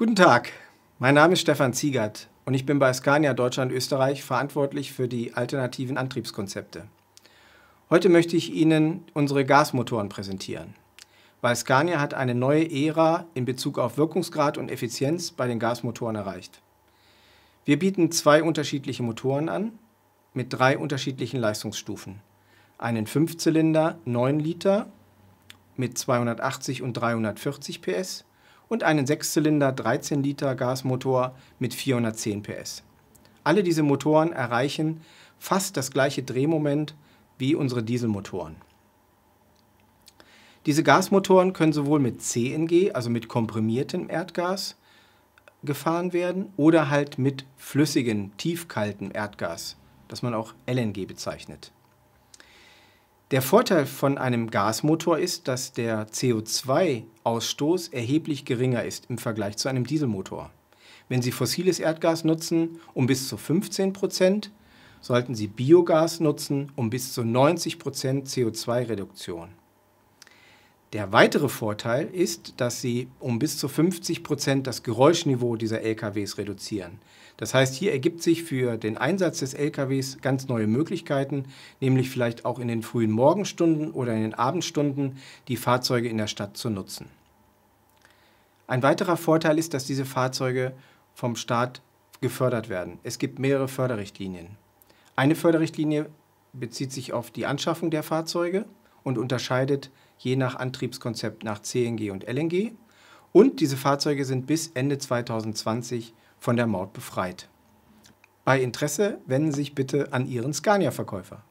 Guten Tag, mein Name ist Stefan Ziegert und ich bin bei Scania Deutschland Österreich verantwortlich für die alternativen Antriebskonzepte. Heute möchte ich Ihnen unsere Gasmotoren präsentieren, weil Scania hat eine neue Ära in Bezug auf Wirkungsgrad und Effizienz bei den Gasmotoren erreicht. Wir bieten zwei unterschiedliche Motoren an mit drei unterschiedlichen Leistungsstufen. Einen Fünfzylinder 9 Liter mit 280 und 340 PS und einen Sechszylinder 13 Liter Gasmotor mit 410 PS. Alle diese Motoren erreichen fast das gleiche Drehmoment wie unsere Dieselmotoren. Diese Gasmotoren können sowohl mit CNG, also mit komprimiertem Erdgas, gefahren werden oder halt mit flüssigem, tiefkaltem Erdgas, das man auch LNG bezeichnet. Der Vorteil von einem Gasmotor ist, dass der CO2-Ausstoß erheblich geringer ist im Vergleich zu einem Dieselmotor. Wenn Sie fossiles Erdgas nutzen, um bis zu 15 Prozent, sollten Sie Biogas nutzen, um bis zu 90 Prozent CO2-Reduktion. Der weitere Vorteil ist, dass sie um bis zu 50 Prozent das Geräuschniveau dieser LKWs reduzieren. Das heißt, hier ergibt sich für den Einsatz des LKWs ganz neue Möglichkeiten, nämlich vielleicht auch in den frühen Morgenstunden oder in den Abendstunden die Fahrzeuge in der Stadt zu nutzen. Ein weiterer Vorteil ist, dass diese Fahrzeuge vom Staat gefördert werden. Es gibt mehrere Förderrichtlinien. Eine Förderrichtlinie bezieht sich auf die Anschaffung der Fahrzeuge und unterscheidet je nach Antriebskonzept nach CNG und LNG. Und diese Fahrzeuge sind bis Ende 2020 von der Maut befreit. Bei Interesse wenden Sie sich bitte an Ihren Scania-Verkäufer.